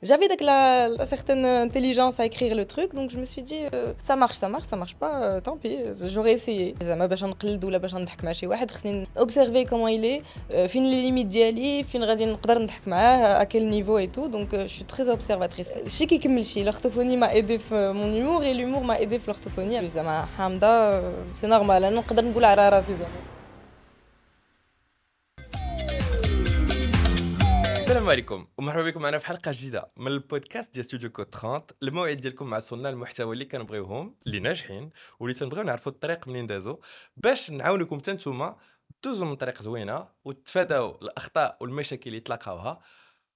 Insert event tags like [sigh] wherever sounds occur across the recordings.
J'avais la certaine intelligence à écrire le truc, donc je me suis dit euh, ça marche, ça marche, ça marche pas, euh, tant pis, j'aurais essayé. زعما باش نقلد ولا باش نضحك مع شي واحد خصني اوبسيرفي كومون ايلي فين لي ليميت ديالي فين غادي نقدر نضحك معاه ا كيل نيفو اي تو دونك جو suis très observatrice شي كيكمل شي l'orthophonie m'a aidé في mon humour et l'humour m'a aidé في l'orthophonie زعما حامضه سي نورمال انا نقدر نقول على راسي زعما السلام عليكم ومرحبا بكم معنا في حلقه جديده من البودكاست ديال ستوديو كود 30 الموعد ديالكم مع صناع المحتوى اللي كنبغيوهم اللي ناجحين واللي تنبغيو نعرفوا الطريق منين دازوا باش نعاونكم حتى نتوما دوزوا من طريق زوينه وتفاداو الاخطاء والمشاكل اللي تلاقاوها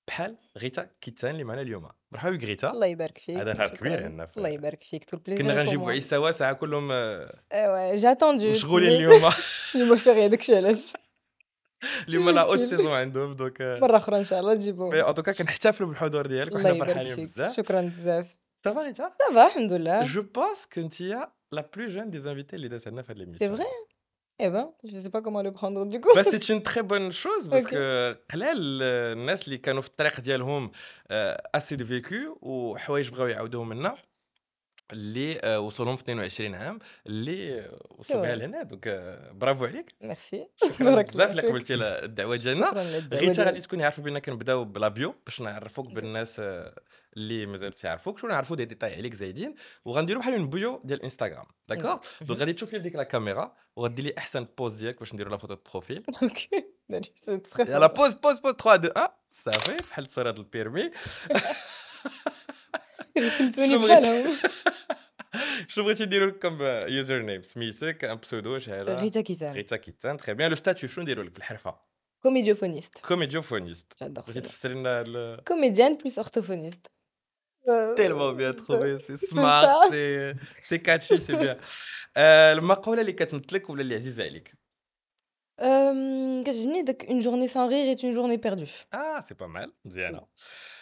بحال غيتا كيتان اللي معنا اليوم مرحبا بك غيتا الله يبارك فيك هذا نهار كبير عندنا الله يبارك فيك تو بليزير كنا غنجيبو عيسى واسعه كلهم ايوا آه، آه، جاتوندو مشغولين [laughs] اليوم اليوم في غير داكشي علاش [laughs] اللي هما لا اوت سيزون عندهم دوك مره اخرى ان شاء الله نجيبوهم ان دوكا كنحتفلوا بالحضور ديالك وحنا فرحانين بزاف شكرا بزاف صافا انت صافا الحمد لله جو بونس كنت لا بلو جون دي انفيتي اللي دازت عندنا في هاد ليميسيون سي فغي Eh ben, je ne sais pas comment le prendre du coup. Bah, c'est une très bonne chose قلال الناس اللي كانوا في الطريق ديالهم اسي دو فيكو وحوايج بغاو يعاودوهم لنا اللي آه، وصلهم في 22 عام اللي وصلوا بها لهنا دونك آه، برافو عليك ميرسي [laughs] شكرا بزاف اللي قبلتي الدعوه ديالنا غيتا غادي تكوني عارفه بان كنبداو بلا بيو باش نعرفوك بالناس آه، اللي مازال شنو ونعرفوا دي ديتاي عليك زايدين وغنديروا بحال اون بيو ديال انستغرام داكوغ دونك غادي تشوفي ديك لا كاميرا وغادي لي احسن بوز ديالك باش نديروا لا فوتو بروفيل [laughs] اوكي يلا بوز بوز بوز 3 2 1 صافي بحال الصوره ديال البيرمي Je devrais te dire comme euh, username. c'est un pseudo. Euh, Rita Kitan. Rita Kitan, très bien. Le statut, je suis Comédiophoniste. Comédiophoniste. J'adore ça. Euh, Comédienne plus orthophoniste. Tellement bien trouvé, c'est smart, c'est catchy, c'est bien. المقولة اللي كتمثلك ولا Qu'est-ce que j'ai mis? une journée sans rire est une journée perdue. Ah, c'est pas mal, bien.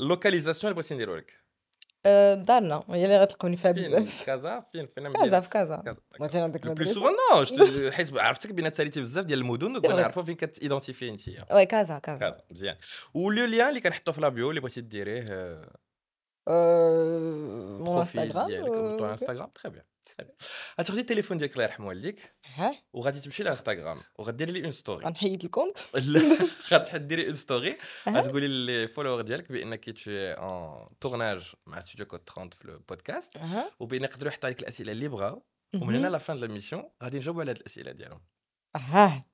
اللوكاليزاسيون اللي بغيتي نديرو لك أه، دارنا هي اللي غتلقوني فيها بزاف في كازا فين فين كازا في كازا بغيتي نعطيك بلو سوفون نو حيت عرفتك بين تاليتي بزاف ديال المدن وكنا نعرفوا فين كتيدونتيفي انت أه، وي كازا كازا مزيان ولو اللي كنحطو في لابيو اللي بغيتي ديريه مون أه، انستغرام ديالك انستغرام تخي بيان غتاخدي التليفون ديالك الله يرحمه والديك وغادي تمشي لانستغرام وغديري لي اون ستوري غنحيد الكونت لا غتحديري اون ستوري غتقولي للفولور ديالك بانك تشي اون تورناج مع ستوديو كود 30 في البودكاست وبان يقدروا يحطوا عليك الاسئله اللي بغاو ومن هنا لافان دو ميسيون غادي نجاوبوا على هاد الاسئله ديالهم اها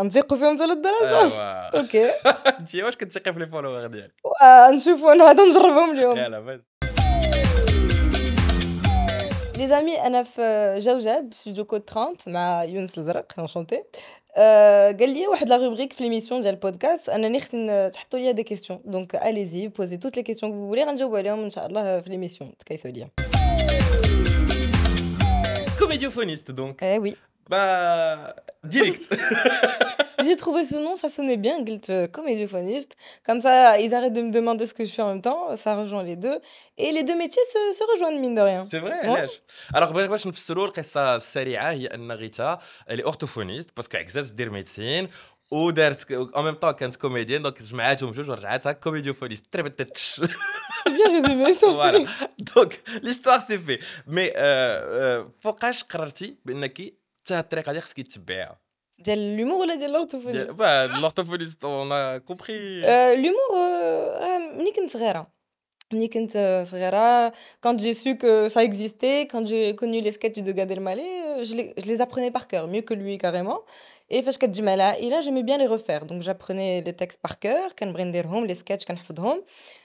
نثيقوا فيهم حتى للدرجه اوكي انت واش كتثقي في لي فولور ديالك نشوفوا انا هذا نجربهم اليوم بس Les amis, Anaf euh, Jaujab studio code 30, ma Younes Lazarak, enchantée. ouh, de la rubrique l'émission le podcast, Ananirsin, il y a des questions. Donc allez-y, posez toutes les questions que vous voulez. Ranjou Walium, Inch'Allah, euh, l'émission. Hein. Comédiophoniste, donc. Eh oui. Bah. Direct. [laughs] J'ai trouvé ce nom, ça sonnait bien, Gilt, euh, comédiophoniste. Comme ça, ils arrêtent de me demander ce que je fais en même temps, ça rejoint les deux. Et les deux métiers se rejoignent, mine de rien. C'est vrai, Alors Alors, je vais vous dire que cette série hein, une elle est orthophoniste, parce qu'elle exerce des médecines, ou en même temps qu'elle est comédienne. Donc, je vais vous dire que je ça. comédiophoniste, très Bien [laughs] résumé, c'est fait. Voilà. Donc, l'histoire, s'est faite. Mais, il tu que je à dire ce qui très bien. L'humour ou ولا ديال bah, on a compris. Euh, l'humour, je euh, ah, euh, quand j'ai su que ça existait quand j'ai connu les sketchs de Gad Elmaleh je les je les apprenais par cœur mieux que lui carrément et là, j'aimais bien les refaire donc j'apprenais les textes par cœur les sketchs, les sketchs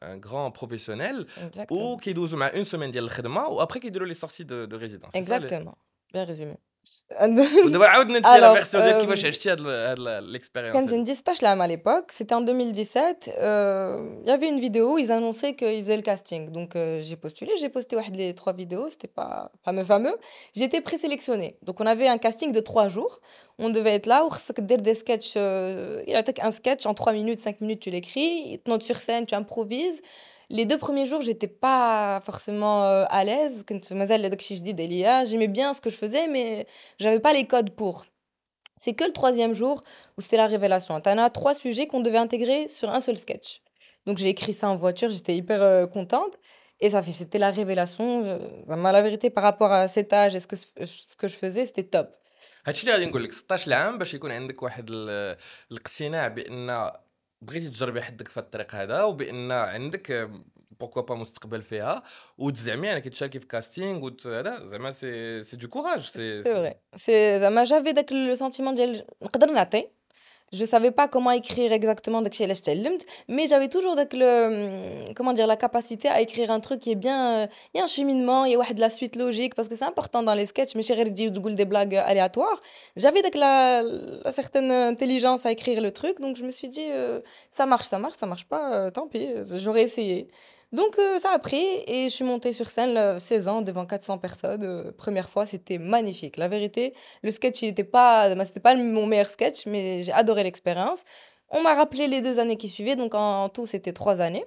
un, grand professionnel ou qui une semaine de ou après qui les sorties de, résidence. Exactement. Bien résumé. Quand j'ai une dispatch là, à l'époque c'était en 2017 euh, il y avait une vidéo où ils annonçaient qu'ils faisaient le casting donc euh, j'ai postulé j'ai posté les trois vidéos c'était pas fameux fameux j'ai été présélectionnée donc on avait un casting de trois jours on devait être là où des euh, il y a un sketch en trois minutes cinq minutes tu l'écris tu montes sur scène tu improvises les deux premiers jours, j'étais pas forcément euh, à l'aise. quand J'aimais bien ce que je faisais, mais j'avais pas les codes pour. C'est que le troisième jour où c'était la révélation. T'en as trois sujets qu'on devait intégrer sur un seul sketch. Donc j'ai écrit ça en voiture, j'étais hyper euh, contente. Et ça fait, c'était la révélation. Euh, la vérité, par rapport à cet âge et ce que, ce que je faisais, c'était top. 16 بغيتي تجربي حدك في الطريق هذا وبان عندك بوكو آه، با مستقبل فيها وتزعمي يعني كتشاركي في كاستينغ وت هذا زعما سي سي دو كوراج سي سي فري سي زعما جافي داك لو سنتيمون ديال نقدر نعطي je savais pas comment écrire exactement mais j'avais toujours le, hum, comment dire, la capacité à écrire un truc qui est bien. Euh, il y a un cheminement, il y a de la suite logique, parce que c'est important dans les sketchs, mais dire des blagues euh, aléatoires. J'avais la, la certaine euh, intelligence à écrire le truc, donc je me suis dit, ça marche, ça marche, ça marche pas, tant pis, j'aurais essayé. Donc euh, ça a pris et je suis montée sur scène 16 ans devant 400 personnes. Euh, première fois, c'était magnifique. La vérité, le sketch, ce n'était pas, bah, pas mon meilleur sketch, mais j'ai adoré l'expérience. On m'a rappelé les deux années qui suivaient, donc en tout, c'était trois années.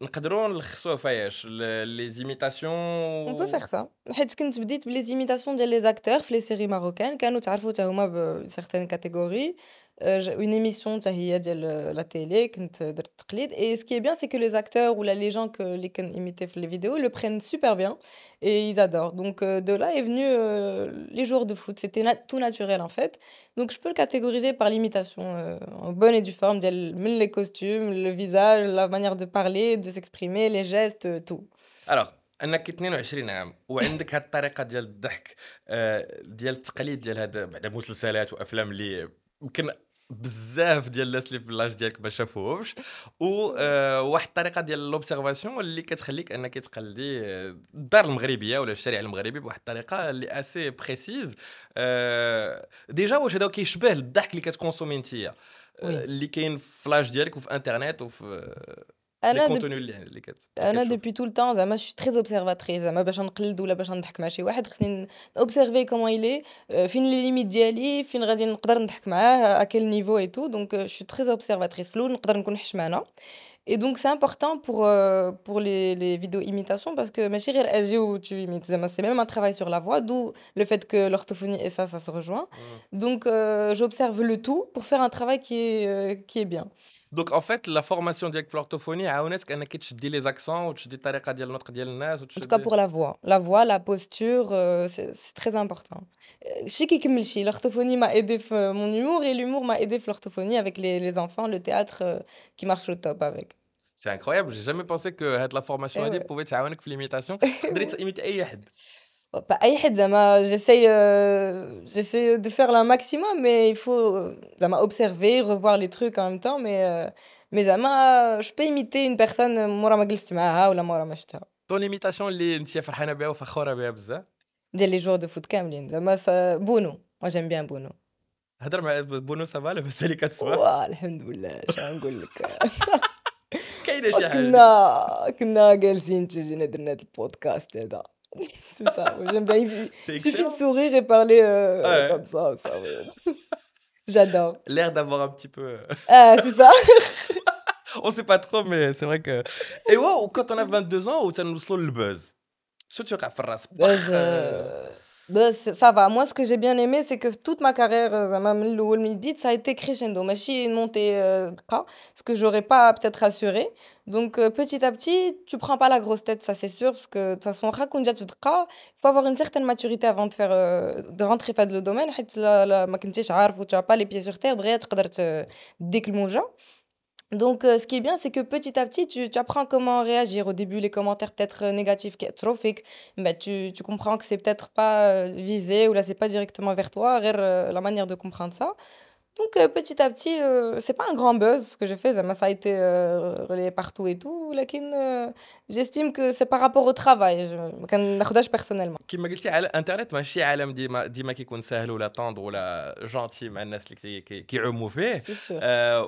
on peut on peut faire ça les imitations des acteurs les séries marocaines euh, une émission de la télé euh, et ce qui est bien c'est que les acteurs ou les gens que les can les vidéos le prennent super bien et ils adorent donc euh, de là est venu les jours de foot c'était tout naturel en fait donc je peux le catégoriser par l'imitation en bonne et due forme les costumes le visage la manière de parler de s'exprimer les gestes tout alors انك 22 عام وعندك الطريقه ديال الضحك ديال التقليد ديال هذا بعد مسلسلات وافلام اللي يمكن بزاف ديال الناس اللي في اللاج ديالك ما شافوهمش وواحد آه، الطريقه ديال لوبسيرفاسيون اللي كتخليك انك تقلدي آه، الدار المغربيه ولا الشارع المغربي بواحد الطريقه اللي اسي آه، بريسيز ديجا واش هذا كيشبه الضحك اللي كتكونسومي انت اللي كاين في اللاج ديالك وفي انترنت وفي Les contenus liés, les quatre. depuis tout le temps. je suis très observatrice. Zama, pas cher de la pas cher de taquemache. Il y une observer comment il est. Fin l'imitieli, finra din qadar taquemah à quel niveau et tout. Donc euh، je suis très observatrice. Lou, qadar kun hshmana. Et donc c'est important pour euh، pour les les vidéos imitation parce que mes chirères, elles jouent tu imites. c'est même un travail sur la voix, d'où le fait que l'orthophonie et ça, ça se rejoint. Mm. Donc euh، j'observe le tout pour faire un travail qui qui est bien. Donc en fait, la formation ديالك l'orthophonie l'orthophonie عاونتك tu dis les accents tu dis الطريقه ديال النطق ديال الناس وتشدي En tout cas pour la voix. La voix, la posture, euh, c'est très important. شي euh, كيكمل l'orthophonie m'a aidé euh, mon humour et l'humour m'a aidé l'orthophonie avec les, enfants, le théâtre qui marche au top avec. C'est incroyable, j'ai jamais pensé que la formation eh pouvait t'aider pour l'imitation. Tu imiter bah, j'essaie euh, de faire le maximum mais il faut euh, observer revoir les trucs en même temps mais euh, je peux imiter une personne moi ah, ou la ton imitation dès les jours de foot camlin bono moi j'aime bien bono هضر مع بونو الحمد لله لك كاينه شي حاجه كنا كنا جالسين درنا البودكاست [laughs] C'est ça, j'aime bien. Il suffit de hein. sourire et parler euh, comme ça. ça [laughs] J'adore. L'air d'avoir un petit peu. Euh, [laughs] ah, c'est ça. on sait pas trop, mais c'est vrai que. Et wow, quand on a 22 ans, on tient le buzz. شو tu la phrase euh, bah, ça va. Moi, ce que j'ai bien aimé, c'est que toute ma carrière, euh, ça a été crescendo. Mais si une montée, euh, ce que j'aurais pas peut-être assuré. Donc, euh, petit à petit, tu prends pas la grosse tête, ça c'est sûr, parce que de toute façon, il faut avoir une certaine maturité avant de, faire, de rentrer dans le domaine. Tu n'as pas les pieds sur terre, tu peux te déclencher. Donc, euh, ce qui est bien, c'est que petit à petit, tu, tu, apprends comment réagir. Au début, les commentaires peut-être euh, négatifs, catastrophiques, mais bah, tu, tu comprends que c'est peut-être pas euh, visé ou là, c'est pas directement vers toi, euh, la manière de comprendre ça. Donc, euh, petit à petit, euh, c'est pas un grand buzz ce que j'ai fait, ça a été relayé partout et tout, mais j'estime que c'est par rapport au travail, je ne personnellement. Comme tu dit, Internet, je qui عالم ديما ديما facile ou ولا tendre ولا gentil مع الناس اللي كيعموا Euh,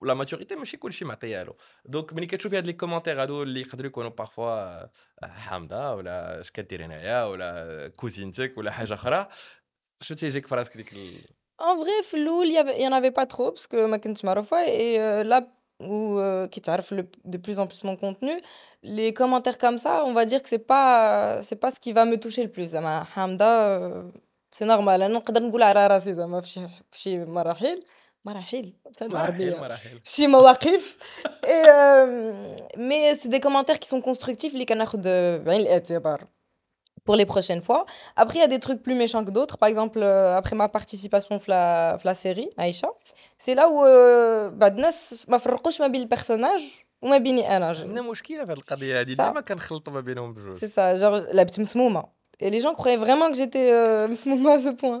ou la majorité moi j'ai plus filmaté à l'eau donc mais les que tu vois les commentaires à d'autres les que tu connais parfois euh, Hamda ou la Skaterinaya ou la cousine tu ou la Hajaara [laughs] je sais juste que parfois c'est des que en vrai flou il y avait il y en avait pas trop parce que maintenant c'est marafois et euh, là où euh, qui t'arrive le de plus en plus mon contenu les commentaires comme ça on va dire que c'est pas c'est pas ce qui va me toucher le plus à Hamda c'est normal gme là non qu'on peut le regarder ça c'est pas j'ai pas j'ai pas marahil had l'arabe chi مواقف et euh, mais des commentaires qui sont constructifs lesquels on a prendre en l'établi pour les prochaines fois après il y a des trucs plus méchants que d'autres par exemple euh, après ma participation à la série Aïcha c'est là où euh, badnas m'a pas ferquosh ma bien le personnage ou ma bien iana une problème en cette partie hadi là ma kankhlato ma c'est ça genre la petite msmouma et les gens croyaient vraiment que j'étais msmouma à ce point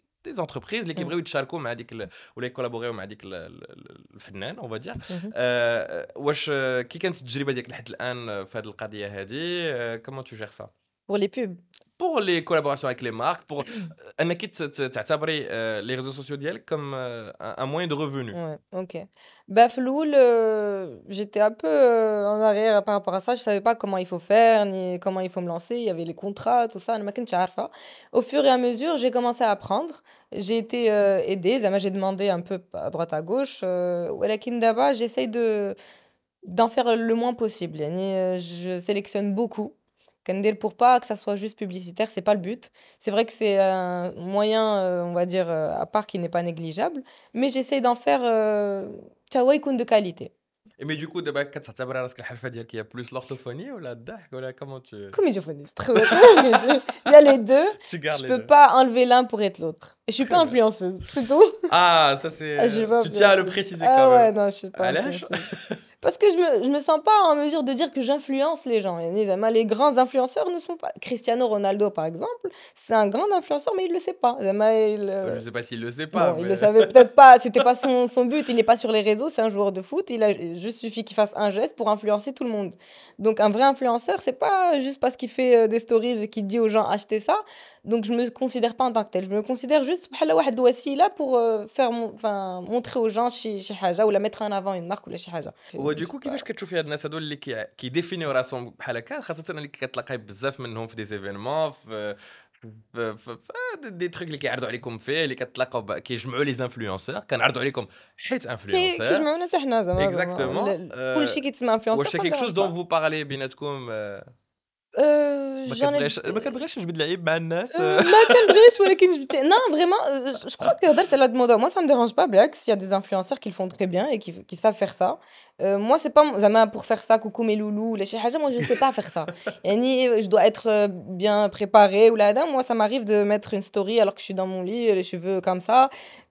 des entreprises les Québécois mm. de Charco m'a dit que ou les collaborateurs m'a dit que le فنان on va dire واش كي كانت التجربه ديالك لحد الان في هذه القضيه هذه comment tu gères ça pour les pubs pour les collaborations avec les marques, pour [clears throat] euh, euh, les réseaux sociaux d'IEL comme euh, un, moyen de revenu. ok. Bah, euh, j'étais un peu euh, en arrière par rapport à ça. Je ne savais pas comment il faut faire, ni comment il faut me lancer. Il y avait les contrats, tout ça. Au fur et à mesure, j'ai commencé à apprendre. J'ai été aidée. J'ai demandé un peu à droite à gauche. Ou J'essaye de d'en faire le moins possible. Je sélectionne beaucoup pour pour pas que ça soit juste publicitaire, c'est pas le but. C'est vrai que c'est un moyen, euh, on va dire, euh, à part qui n'est pas négligeable, mais j'essaie d'en faire tchawaïkoun euh, de qualité. Et mais du coup, tu ça y a plus l'orthophonie ou la dah ou la comment tu Il y a les deux. [laughs] Tu je peux pas enlever l'un pour être l'autre. Et je suis pas influenceuse, c'est tout. Ah, ça c'est. [laughs] Ah, tu tiens à le préciser quand même. Ah ouais, non, je suis pas. [laughs] parce que je me, je me sens pas en mesure de dire que j'influence les gens. Les grands influenceurs ne sont pas. Cristiano Ronaldo, par exemple, c'est un grand influenceur, mais il le sait pas. Euh, je sais pas s'il le sait pas. Il le savait peut-être pas. C'était pas son, son but. Il n'est pas sur les réseaux. C'est un joueur de foot. Il a juste suffit qu'il fasse un geste pour influencer tout le monde. Donc un vrai influenceur, c'est pas juste parce qu'il fait euh, des stories et qu'il dit aux gens achetez ça. Donc je me considère pas en tant que tel. Je me considère juste là pour euh, faire enfin montrer aux gens chez ou la mettre en avant une marque ou la chez كو كيفاش كتشوفي هاد الناس هادو اللي كيديفينيو راسهم بحال هكا خاصه اللي كتلاقي بزاف منهم في دي زيفينمون في دي تخيك اللي كيعرضوا عليكم فيه اللي كتلاقاو كيجمعوا لي زانفلونسور كنعرضوا عليكم حيت انفلونسور كيجمعونا حتى حنا زعما اكزاكتومون كلشي euh, كيتسمى انفلونسور واش كيك شوز دون فو بارلي بيناتكم euh, Euh, ما je نجبد لعيب مع الناس ما كنبغيش ولكن جبتي Non, vraiment, euh, je crois que هضرت l'a demandé. Moi, ça ne me dérange pas black s'il y a des influenceurs qui le font très bien et qui savent faire ça euh, moi c'est pas زعما pour faire ça coucou mes loulous les شي moi je sais pas faire ça [laughs] Ni je dois être euh, bien préparée ou là moi ça m'arrive de mettre une story alors que je suis dans mon lit les cheveux comme ça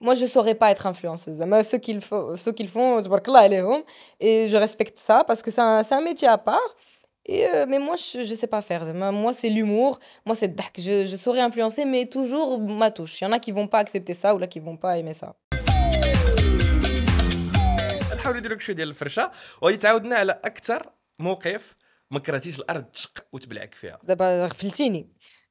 moi je saurais pas être influenceuse Mais ceux qui le font ceux qui le font elle est عليهم et je respecte ça parce que c'est un métier à part et euh, mais moi, je ne sais pas faire. Moi, c'est l'humour. Moi, c'est je, je saurais influencer, mais toujours ma touche. Il y en a qui vont pas accepter ça ou là qui vont pas aimer ça. نحاولوا نديروا شويه ديال الفرشه وغادي تعاودنا على اكثر موقف ما كرهتيش الارض تشق وتبلعك فيها دابا غفلتيني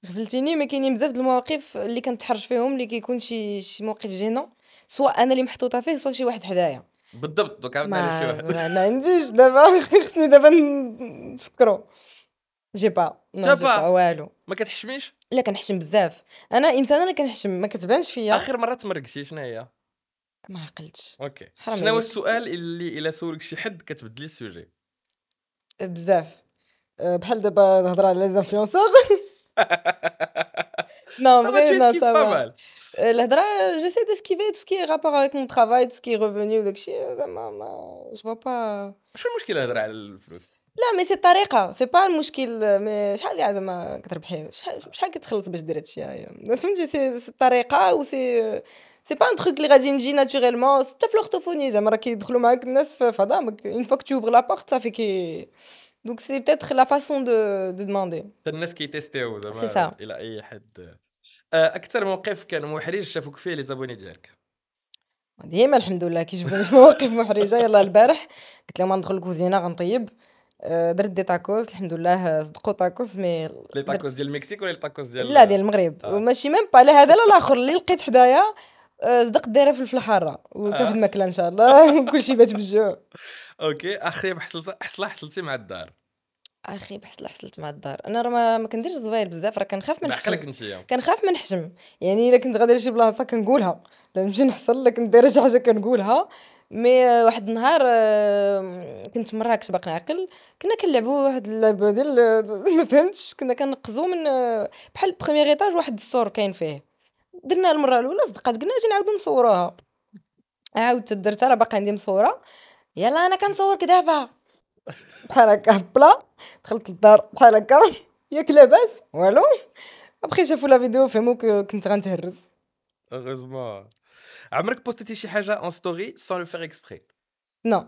غفلتيني ما كاينين بزاف د المواقف اللي كنتحرج فيهم اللي كيكون شي شي موقف جينون سواء انا اللي محطوطه فيه سواء شي واحد حدايا بالضبط دوك عاودنا على شي واحد ما, ما عنديش دابا [laughs] خصني دابا نفكروا جي با جي با والو ما كتحشميش لا كنحشم بزاف انا انسانه انا كنحشم ما كتبانش فيا اخر مره تمرقتي شنو هي ما عقلتش اوكي شنو هو السؤال اللي الا سولك شي حد كتبدلي السوجي بزاف أه، بحال دابا نهضر على لي زانفلونسور نو فريمون سافا الهضره جيسي ديسكيفي تو سكي رابور افيك مون ترافاي تو سكي ريفوني وداكشي زعما ما جو با شنو المشكل الهضره على الفلوس لا مي سي الطريقه سي با المشكل مي شحال يعني زعما كتربحي شحال شحال كتخلص باش دير هادشي فهمتي سي الطريقه وسي سي با ان تروك اللي غادي نجي ناتوريلمون حتى في لورتوفوني زعما راه كيدخلوا معاك الناس في فضامك اون فوا كتوفر لابورت صافي كي دونك سي بتيتر لا فاسون دو دو دوماندي الناس كيتيستيو زعما الى اي حد آه، اكثر موقف كان محرج شافوك فيه لي زابوني ديالك ديما الحمد لله كيجبني [laughs] مواقف محرجه آه، يلا البارح قلت لهم غندخل الكوزينه غنطيب آه، درت دي تاكوز الحمد لله صدقوا تاكوز مي لي تاكوز ديال المكسيك ولا تاكوس تاكوز ديال لا ديال المغرب آه. ماشي ميم با لا هذا لا الاخر اللي لقيت حدايا صدق دايره في الحاره وتاخذ آه. ماكله ان شاء الله [laughs] وكلشي بات بالجوع [laughs] اوكي اخي حصلت حصلتي مع الدار اخي بحال حصلت مع الدار انا راه ما كنديرش زوايل بزاف راه كنخاف من الحشم كنخاف من الحشم يعني الا كنت غادي لشي بلاصه كنقولها لا نمشي نحصل لك ندير شي حاجه كنقولها مي واحد النهار كنت في مراكش باقي نعقل كنا كنلعبوا واحد اللعبه ديال آه، ما فهمتش كنا كنقزو من آه، بحال بروميير ايطاج واحد السور كاين فيه درنا المره الاولى صدقات قلنا اجي نعاودو نصوروها عاودت درتها راه باقي عندي مصوره يلا انا كنصورك دابا بحال هكا بلا دخلت للدار بحال هكا ياك لاباس والو ابخي شافوا لا فيديو فهموا كنت غنتهرس اوغوزمون عمرك بوستيتي شي حاجه اون ستوري سان لو فير اكسبري نو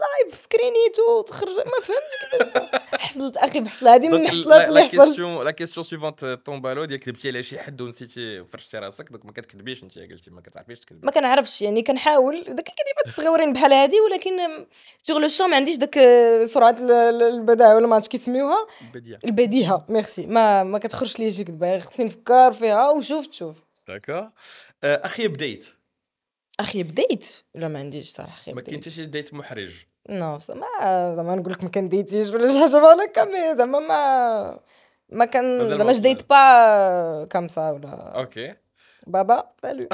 لايف سكرينيتو تخرج ما فهمتش [laughs] حصلت اخي بحصل هذه من الحصلات اللي حصلت لا كيستيون سيفونت بالو ديال كذبتي على شي حد ونسيتي وفرشتي راسك دونك ما كتكذبيش انت قلتي ما كتعرفيش تكذبي ما كنعرفش يعني كنحاول داك الكذبات الصغيورين بحال هذه ولكن سور لو شون ما عنديش داك euh، سرعه البداهه ولا ما عرفتش كيسميوها البديهه البديهه ميرسي ما ما كتخرجش لي شي كذبه خصني نفكر فيها وشوف تشوف داكور euh, اخي بديت اخي بديت لا ما عنديش صراحه ما كاين حتى ديت محرج نو زعما زعما نقول لك ما كنديتيش ولا شي حاجه بحال هكا مي زعما ما ما كان زعما جديت با كامسا ولا اوكي بابا سالو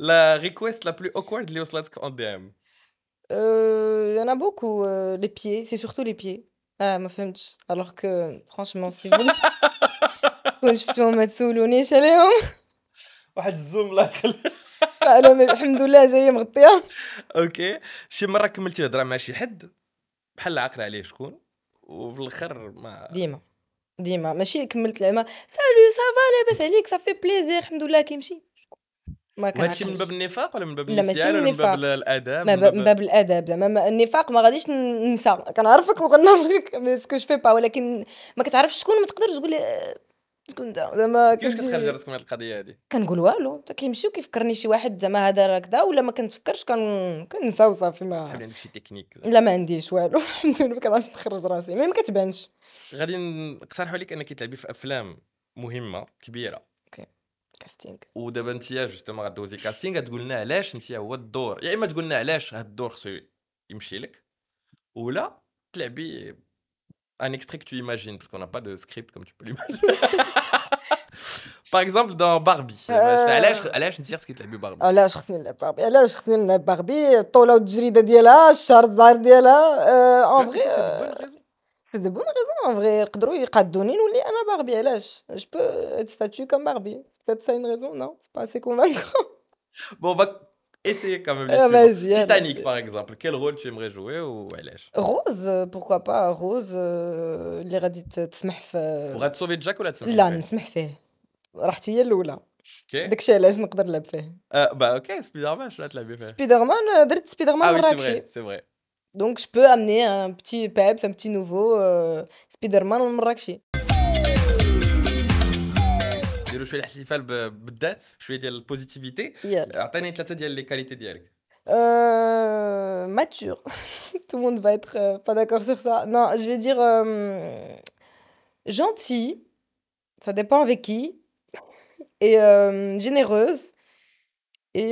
لا ريكويست لا بلو اوكورد اللي وصلتك اون دي ام يانا بوكو لي بيي سي سورتو لي بيي اه ما فهمتش الوغ كو فرانشمون سي فو كون شفتوهم ما تسولونيش عليهم واحد الزوم لا انا الحمد لله جايه مغطيه اوكي شي مره كملت الهضره مع شي حد بحال عاقله عليه شكون وفي الاخر ما ديما ديما ماشي كملت العمى سالو سافا لاباس عليك صافي بليزير الحمد لله كيمشي ما هادشي من باب النفاق ولا من باب لا ولا من من باب الاداب من باب, باب الاداب زعما النفاق ما غاديش ننسى كنعرفك وغنعرفك سكو جو با ولكن ما كتعرفش شكون ما تقدرش تقول آه، تكون زعما كيفاش كتخرج راسك من القضيه هذه كنقول والو حتى كيمشي وكيفكرني شي واحد زعما هذا راه كذا ولا ما كنتفكرش كن كننسى وصافي ما عندك شي تكنيك لا ما عنديش والو [laughs] الحمد لله ما كنعرفش نخرج راسي ما كتبانش غادي نقترحوا عليك انك تلعبي في افلام مهمه كبيره اوكي كاستينغ ودابا انت جوستومون غدوزي كاستينغ غتقول لنا علاش انت هو الدور يا يعني اما تقول لنا علاش هذا الدور خصو يمشي لك ولا تلعبي un extrait que tu imagines, parce qu'on n'a pas de script comme tu peux l'imaginer. [laughs] Par exemple, dans Barbie. Allez, euh, je vais te dire ce qui est l'a vu, Barbie. l'âge, je une la Barbie. Allez, je une la Barbie. Tola Ujiri de Diela, de Diela. Euh, en vrai. C'est de euh, bonnes raisons. C'est de bonnes raisons, en vrai. Barbie. je peux être statue comme Barbie. peut-être ça une raison, non C'est pas assez convaincant. Bon, on va Essayez quand même de ah, Titanic, par exemple. Quel rôle tu aimerais jouer ou Rose, euh, pourquoi pas Rose, l'héradite euh... Tsmehf. Euh, Pour être sauver de Jack ou la Tsmehf Lan, Tsmehf. Rachti Yeloula. Ok. Dès que je suis je ne peux pas fait. Bah, ok, Spider-Man, je l'ai fait. Spider-Man, euh, Drit Spider-Man, ah C'est vrai. Donc, je peux amener un petit peps, un petit nouveau Spider-Man ou je الاحتفال بالذات شويه ديال البوزيتيفيتي اعطيني ثلاثه ديال لي كاليتي ديالك Euh, mature. [laughs] Tout le monde va être euh, pas d'accord sur ça. Non, je vais dire euh, gentille. Ça dépend avec qui. [laughs] Et euh, généreuse. Et,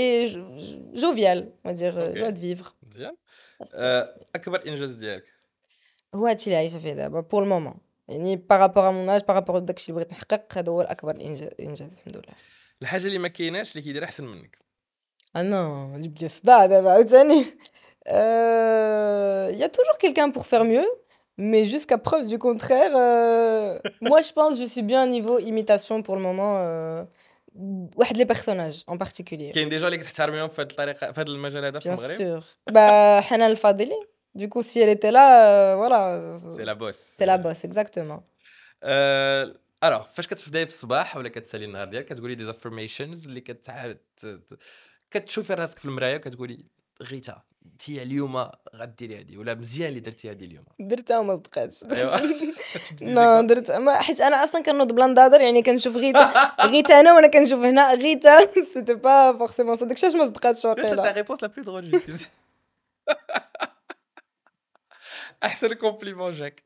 et joviale, on va dire. Joie de vivre. Bien. Akbar Injaz Diak. Pour le moment. يعني بارابور مون اج بارابور داكشي اللي بغيت نحقق هذا هو الاكبر انجاز الحمد لله الحاجه اللي ما كايناش اللي كيدير احسن منك انا اللي لي صداع دابا عاوتاني il يا توجور كيلكان quelqu'un فير ميو مي Mais دو preuve du contraire, جو آه، moi je pense que je suis bien niveau آه، واحد لي بيرسوناج اون بارتيكولير كاين ديجا اللي كتحترميهم في هذه الطريقه في هذا المجال هذا في المغرب بيان سور با حنان الفاضلي Du coup, si elle était là, euh, voilà. Euh, c'est la bosse. C'est la bosse, exactement. Euh, alors, fais fais que tu des soirs ou فاش كتبداي في الصباح ولا كتسالي النهار ديالك كتقولي دي افرميشنز اللي كتعاود كتشوفي راسك في المرايه وكتقولي Rita. تي اليوم غديري هادي ولا مزيان اللي درتي هادي اليوم درتها وما بقاتش لا [laughs] أيوة. [laughs] درت ما حيت انا اصلا كنوض بلا نضادر يعني كنشوف غيتا غيتا انا وانا كنشوف هنا غيتا سيتي با فورسيمون صدق داكشي ما صدقاتش واقيلا سي لا ريبونس لا بلو درول [laughs] Ah, c'est le compliment, Jacques.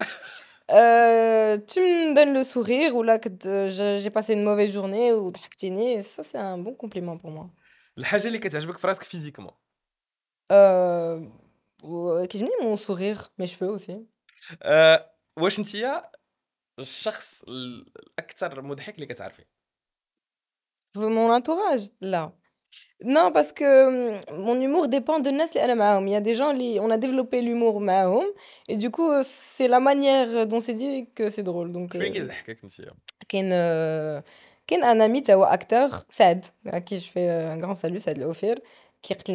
Euh, tu me donnes le sourire ou là que j'ai passé une mauvaise journée ou dractini, ça c'est un bon compliment pour moi. veux qui tu fasses que physiquement euh dit mon sourire mes cheveux aussi euh واش انت الاكثر مضحك اللي كتعرفيه في mon entourage là. Non, parce que mmh, mon humour dépend de al Il y a des gens, on a développé l'humour Mahom, et du coup, c'est la manière dont c'est dit que c'est drôle. Donc, euh, qu'un euh, un ami, un acteur, Saad, à qui je fais euh, un grand salut, Sad qui a que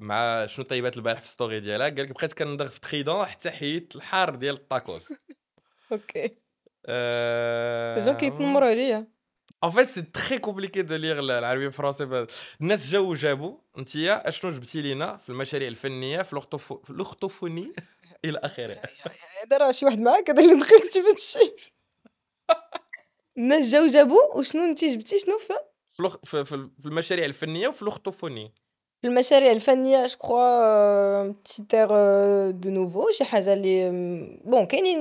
مع شنو طيبات البارح في ستوري ديالها قال لك بقيت كندغ في تخيدون حتى حيت الحار ديال الطاكوس [laughs] اوكي جو كيتنمروا عليا ان فيت سي تري كومبليكي دو ليغ العربي الفرنسي الناس جاو جابوا انت اشنو جبتي لينا في المشاريع الفنيه في لوختوفوني الى اخره هذا راه شي واحد معاك هذا اللي دخلتي في الشيء الناس جاو جابوا وشنو انت جبتي شنو في في المشاريع الفنيه وفي لوختوفوني Le machin réel, fini, je crois, euh, un petit air euh, de nouveau. J'ai pas euh, Bon, quand il y a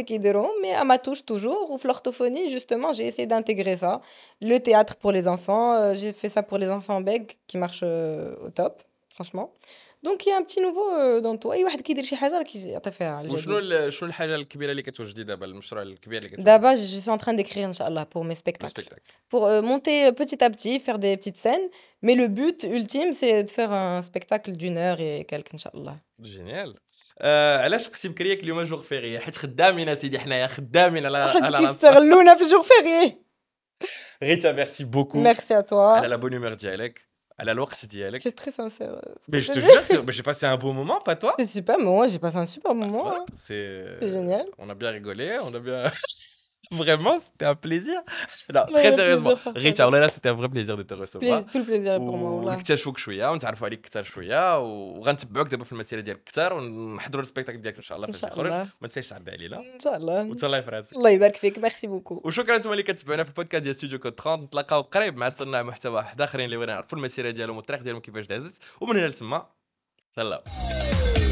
une mais à ma touche, toujours. ou flortophonie, justement, j'ai essayé d'intégrer ça. Le théâtre pour les enfants, j'ai fait ça pour les enfants beg qui marche au top, franchement. دونك يا بتي نوفو دون تو اي واحد كيدير شي حاجه راه كيعطي فيها على وشنو شنو الحاجه الكبيره اللي كتوجدي دابا المشروع الكبير اللي كتوجدي دابا جو سو ان تران ديكرير ان شاء الله بور مي سبيكتاكل بور مونتي بيتيت ا بيتي فير دي بتيت سين مي لو بوت اولتيم سي دو فير ان سبيكتاكل دون اور اي كالك ان شاء الله جينيال آه علاش قسم كرياك اليوم جوغ فيغي حيت خدامين سيدي حنايا خدامين على [laughs] على كيستغلونا في جوغ فيغي غيتا ميرسي بوكو ميرسي ا توا على لا بون هومور ديالك Elle a Alex. C'est très sincère. Mais je te jure, j'ai passé un beau moment, pas toi C'est super, mais moi j'ai passé un super bah, moment. Hein. C'est génial. On a bien rigolé, on a bien. Vraiment, c'était un plaisir. [laughs] Non, très sérieusement. Rita, là, c'était un vrai plaisir de te recevoir. Tout le plaisir pour moi. ونكتشفوك شويه ونتعرفوا عليك اكثر شويه وغنتبعوك دابا في المسيره ديالك اكثر ونحضروا السبيكتاكل ديالك ان شاء الله فاش تخرج ما تنساش تعدي علينا ان شاء الله وتهلاي في راسك الله يبارك فيك ميرسي بوكو وشكرا انتم اللي كتبعونا في البودكاست ديال ستوديو كود 30 نتلاقاو قريب مع صناع محتوى واحد اخرين اللي بغينا نعرفوا المسيره ديالهم والطريق ديالهم كيفاش دازت ومن هنا لتما سلام